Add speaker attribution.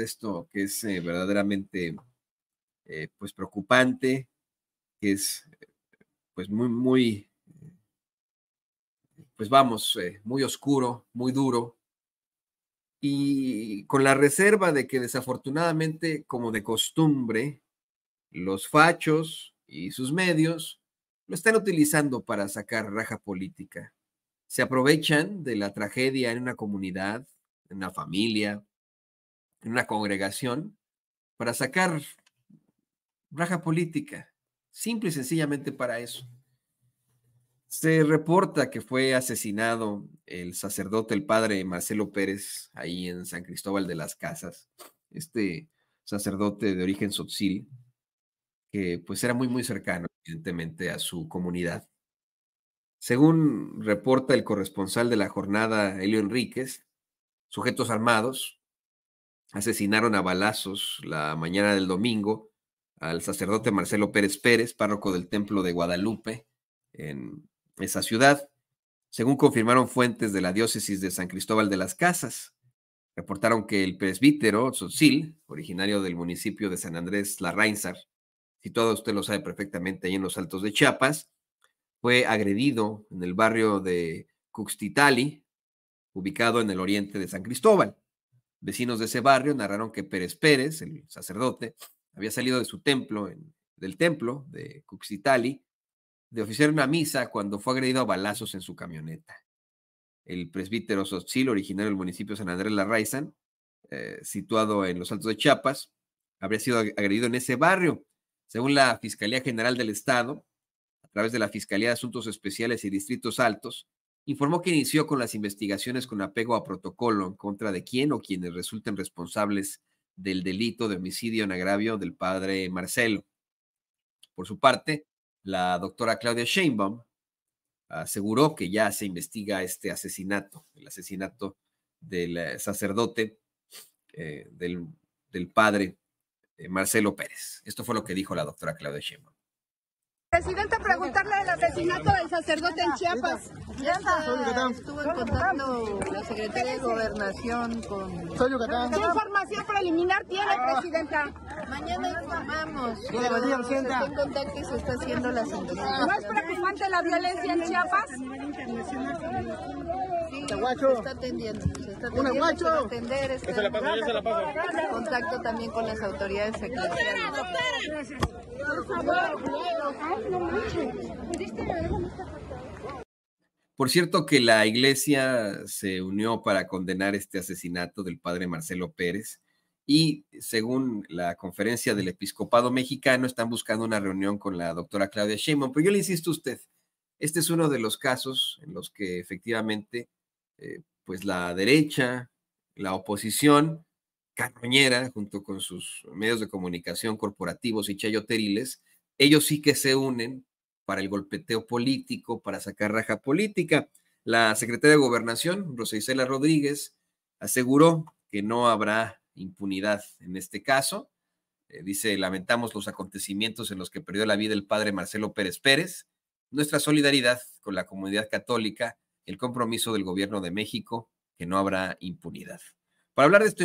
Speaker 1: esto que es eh, verdaderamente eh, pues preocupante, que es eh, pues muy, muy, pues vamos, muy oscuro, muy duro, y con la reserva de que desafortunadamente, como de costumbre, los fachos y sus medios lo están utilizando para sacar raja política. Se aprovechan de la tragedia en una comunidad, en una familia, en una congregación para sacar raja política, simple y sencillamente para eso. Se reporta que fue asesinado el sacerdote, el padre Marcelo Pérez, ahí en San Cristóbal de las Casas, este sacerdote de origen sotzil, que pues era muy, muy cercano, evidentemente, a su comunidad. Según reporta el corresponsal de la jornada, Elio Enríquez, sujetos armados asesinaron a balazos la mañana del domingo al sacerdote Marcelo Pérez Pérez, párroco del Templo de Guadalupe en esa ciudad, según confirmaron fuentes de la diócesis de San Cristóbal de las Casas. Reportaron que el presbítero Sotzil, originario del municipio de San Andrés si todo usted lo sabe perfectamente ahí en los Altos de Chiapas, fue agredido en el barrio de Cuxtitali, ubicado en el oriente de San Cristóbal. Vecinos de ese barrio narraron que Pérez Pérez, el sacerdote, había salido de su templo, del templo de Cuxitali, de oficiar una misa cuando fue agredido a balazos en su camioneta. El presbítero Sotzil, originario del municipio de San Andrés Larraizan, eh, situado en los Altos de Chiapas, habría sido agredido en ese barrio. Según la Fiscalía General del Estado, a través de la Fiscalía de Asuntos Especiales y Distritos Altos, informó que inició con las investigaciones con apego a protocolo en contra de quien o quienes resulten responsables del delito de homicidio en agravio del padre Marcelo. Por su parte, la doctora Claudia Sheinbaum aseguró que ya se investiga este asesinato, el asesinato del eh, sacerdote, eh, del, padre eh, Marcelo Pérez. Esto fue lo que dijo la doctora Claudia Sheinbaum. Presidenta, preguntarle del asesinato del sacerdote en Chiapas. Ya está, estuvo en contacto la secretaria de Gobernación con... ¿Qué información preliminar tiene, ah. presidenta? Mañana informamos. Pero se está en contacto y se está haciendo la sentencia. ¿No es preocupante la violencia en Chiapas? Sí, se está atendiendo. Se está atendiendo, se va a atender. Está en contacto también con las autoridades aquí. Por cierto que la iglesia se unió para condenar este asesinato del padre Marcelo Pérez y según la conferencia del episcopado mexicano están buscando una reunión con la doctora Claudia Sheinbaum, pero yo le insisto a usted, este es uno de los casos en los que efectivamente eh, pues la derecha, la oposición carroñera junto con sus medios de comunicación corporativos y chayoteriles, ellos sí que se unen para el golpeteo político, para sacar raja política. La secretaria de Gobernación, Rosa Rodríguez, aseguró que no habrá impunidad en este caso. Eh, dice, lamentamos los acontecimientos en los que perdió la vida el padre Marcelo Pérez Pérez. Nuestra solidaridad con la comunidad católica, el compromiso del gobierno de México, que no habrá impunidad. Para hablar de esto